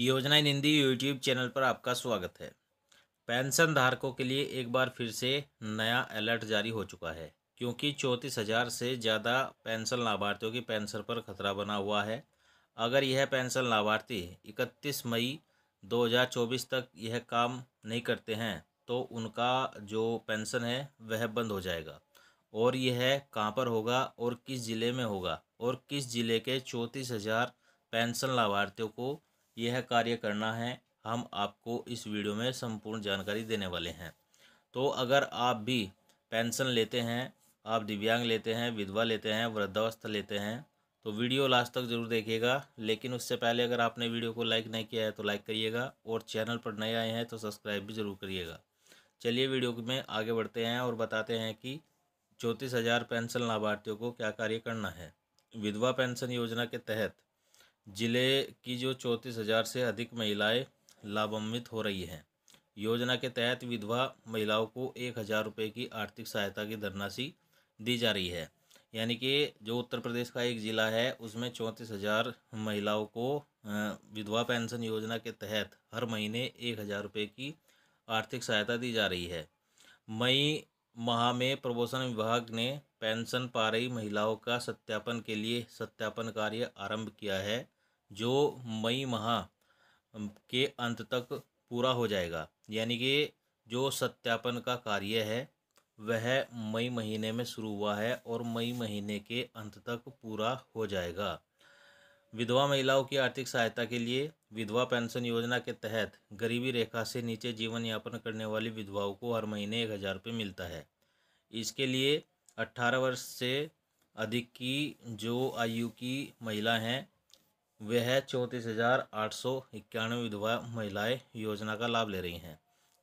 योजना इन Hindi YouTube channel पर आपका स्वागत है पेंशन धारकों के लिए एक बार फिर से नया अलर्ट जारी हो चुका है क्योंकि चौंतीस हज़ार से ज़्यादा पेंशन लाभार्थियों की पेंशन पर खतरा बना हुआ है अगर यह पेंशन लाभार्थी 31 मई 2024 तक यह काम नहीं करते हैं तो उनका जो पेंशन है वह बंद हो जाएगा और यह कहाँ पर होगा और किस ज़िले में होगा और किस ज़िले के चौंतीस हज़ार पेंशन लाभार्थियों को यह कार्य करना है हम आपको इस वीडियो में संपूर्ण जानकारी देने वाले हैं तो अगर आप भी पेंशन लेते हैं आप दिव्यांग लेते हैं विधवा लेते हैं वृद्धावस्था लेते हैं तो वीडियो लास्ट तक जरूर देखिएगा लेकिन उससे पहले अगर आपने वीडियो को लाइक नहीं किया है तो लाइक करिएगा और चैनल पर नए आए हैं तो सब्सक्राइब भी ज़रूर करिएगा चलिए वीडियो में आगे बढ़ते हैं और बताते हैं कि चौंतीस हज़ार पेंशन लाभार्थियों को क्या कार्य करना है विधवा पेंशन योजना के तहत जिले की जो चौंतीस हज़ार से अधिक महिलाएं लाभान्वित हो रही हैं योजना के तहत विधवा महिलाओं को एक हज़ार रुपये की आर्थिक सहायता की धनराशि दी जा रही है यानी कि जो उत्तर प्रदेश का एक ज़िला है उसमें चौंतीस हज़ार महिलाओं को विधवा पेंशन योजना के तहत हर महीने एक हज़ार रुपये की आर्थिक सहायता दी जा रही है मई माह में प्रबोषण विभाग ने पेंशन पा रही महिलाओं का सत्यापन के लिए सत्यापन कार्य आरंभ किया है जो मई माह के अंत तक पूरा हो जाएगा यानी कि जो सत्यापन का कार्य है वह मई महीने में शुरू हुआ है और मई महीने के अंत तक पूरा हो जाएगा विधवा महिलाओं की आर्थिक सहायता के लिए विधवा पेंशन योजना के तहत गरीबी रेखा से नीचे जीवन यापन करने वाली विधवाओं को हर महीने एक हज़ार रुपये मिलता है इसके लिए अट्ठारह वर्ष से अधिक की जो आयु की महिला हैं वह चौंतीस हज़ार आठ सौ इक्यानवे विधवा महिलाएं योजना का लाभ ले रही हैं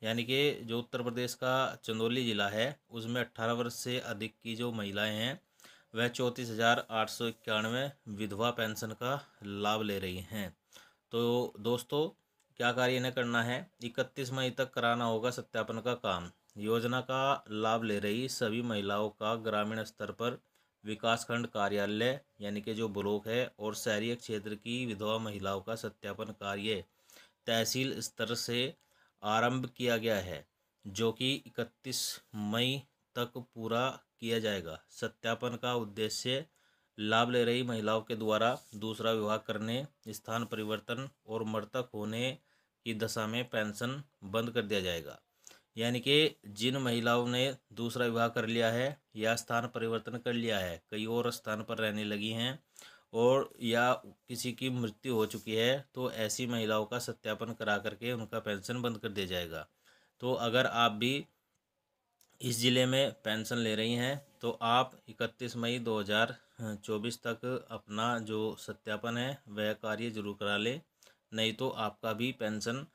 यानी कि जो उत्तर प्रदेश का चंदौली ज़िला है उसमें अट्ठारह वर्ष से अधिक की जो महिलाएं हैं वह चौंतीस हज़ार आठ सौ इक्यानवे विधवा पेंशन का लाभ ले रही हैं तो दोस्तों क्या कार्य इन्हें करना है इकतीस मई तक कराना होगा सत्यापन का काम योजना का लाभ ले रही सभी महिलाओं का ग्रामीण स्तर पर विकासखंड कार्यालय यानी कि जो ब्लॉक है और शहरी क्षेत्र की विधवा महिलाओं का सत्यापन कार्य तहसील स्तर से आरंभ किया गया है जो कि 31 मई तक पूरा किया जाएगा सत्यापन का उद्देश्य लाभ ले रही महिलाओं के द्वारा दूसरा विवाह करने स्थान परिवर्तन और मृतक होने की दशा में पेंशन बंद कर दिया जाएगा यानी कि जिन महिलाओं ने दूसरा विवाह कर लिया है या स्थान परिवर्तन कर लिया है कई और स्थान पर रहने लगी हैं और या किसी की मृत्यु हो चुकी है तो ऐसी महिलाओं का सत्यापन करा करके उनका पेंशन बंद कर दिया जाएगा तो अगर आप भी इस ज़िले में पेंशन ले रही हैं तो आप 31 मई 2024 तक अपना जो सत्यापन है वह कार्य जरूर करा लें नहीं तो आपका भी पेंशन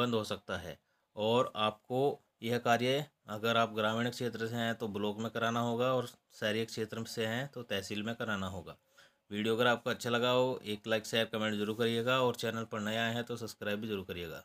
बंद हो सकता है और आपको यह कार्य अगर आप ग्रामीण क्षेत्र से हैं तो ब्लॉक में कराना होगा और शहरी क्षेत्र से हैं तो तहसील में कराना होगा वीडियो अगर आपको अच्छा लगा हो एक लाइक शेयर कमेंट जरूर करिएगा और चैनल पर नया आए हैं तो सब्सक्राइब भी जरूर करिएगा